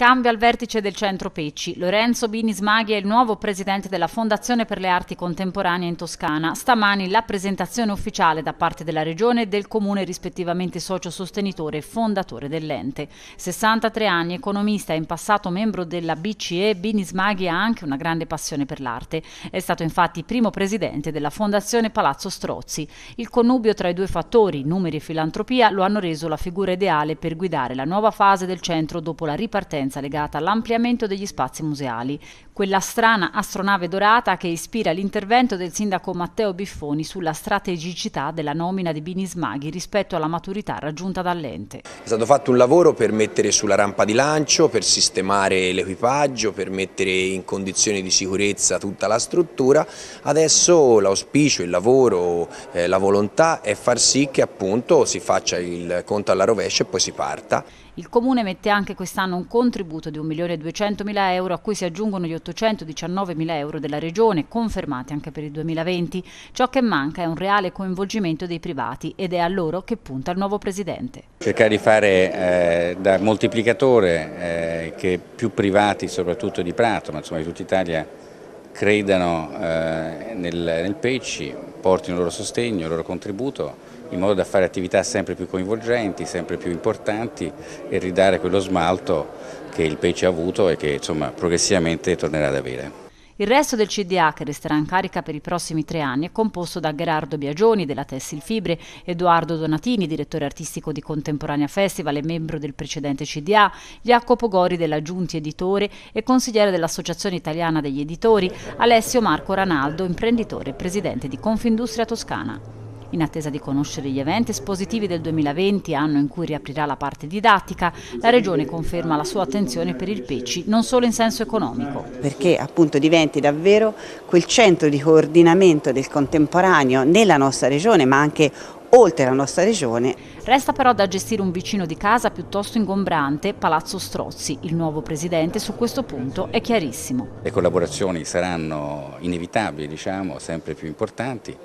Cambio al vertice del centro Pecci. Lorenzo Bini Smaghi è il nuovo presidente della Fondazione per le Arti Contemporanee in Toscana. Stamani la presentazione ufficiale da parte della regione e del comune rispettivamente socio sostenitore e fondatore dell'ente. 63 anni, economista e in passato membro della BCE, Bini Smaghi ha anche una grande passione per l'arte. È stato infatti primo presidente della Fondazione Palazzo Strozzi. Il connubio tra i due fattori, numeri e filantropia, lo hanno reso la figura ideale per guidare la nuova fase del centro dopo la ripartenza coincidenza legata all'ampliamento degli spazi museali, quella strana astronave dorata che ispira l'intervento del sindaco Matteo Biffoni sulla strategicità della nomina di Bini Smaghi rispetto alla maturità raggiunta dall'ente. È stato fatto un lavoro per mettere sulla rampa di lancio, per sistemare l'equipaggio, per mettere in condizioni di sicurezza tutta la struttura, adesso l'auspicio, il lavoro, eh, la volontà è far sì che appunto si faccia il conto alla rovescia e poi si parta. Il Comune mette anche quest'anno un contributo di 1.200.000 euro a cui si aggiungono gli 819.000 euro della Regione, confermati anche per il 2020. Ciò che manca è un reale coinvolgimento dei privati ed è a loro che punta il nuovo Presidente. Cercare di fare eh, da moltiplicatore eh, che più privati, soprattutto di Prato, ma insomma di tutta Italia, credano eh, nel, nel Pecci, portino il loro sostegno, il loro contributo in modo da fare attività sempre più coinvolgenti, sempre più importanti e ridare quello smalto che il Pecci ha avuto e che insomma, progressivamente tornerà ad avere. Il resto del CDA, che resterà in carica per i prossimi tre anni, è composto da Gerardo Biagioni della Tessil Fibre, Edoardo Donatini, direttore artistico di Contemporanea Festival e membro del precedente CDA, Jacopo Gori della Giunti Editore e consigliere dell'Associazione Italiana degli Editori, Alessio Marco Ranaldo, imprenditore e presidente di Confindustria Toscana. In attesa di conoscere gli eventi espositivi del 2020, anno in cui riaprirà la parte didattica, la Regione conferma la sua attenzione per il PECI, non solo in senso economico. Perché appunto diventi davvero quel centro di coordinamento del contemporaneo nella nostra Regione, ma anche oltre la nostra regione. Resta però da gestire un vicino di casa piuttosto ingombrante, Palazzo Strozzi. Il nuovo presidente su questo punto è chiarissimo. Le collaborazioni saranno inevitabili, diciamo, sempre più importanti.